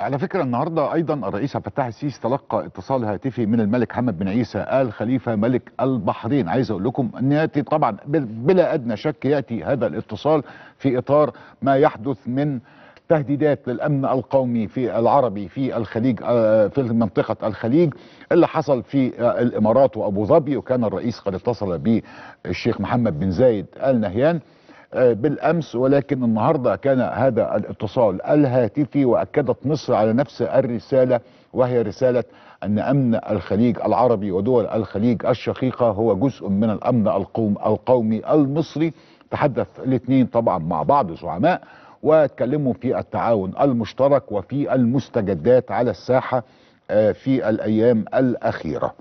على فكرة النهاردة أيضا الرئيس عبد الفتاح السيسي تلقى اتصال هاتفي من الملك حمد بن عيسى آل خليفة ملك البحرين عايز أقول لكم أن يأتي طبعا بلا أدنى شك يأتي هذا الاتصال في إطار ما يحدث من تهديدات للامن القومي في العربي في الخليج آه، في منطقه الخليج اللي حصل في آه، الامارات وابو ظبي وكان الرئيس قد اتصل بالشيخ محمد بن زايد ال نهيان آه، بالامس ولكن النهارده كان هذا الاتصال الهاتفي واكدت مصر على نفس الرساله وهي رساله ان امن الخليج العربي ودول الخليج الشقيقه هو جزء من الامن القوم القومي المصري تحدث الاثنين طبعا مع بعض زعماء واتكلموا في التعاون المشترك وفي المستجدات على الساحه آه، في الايام الاخيره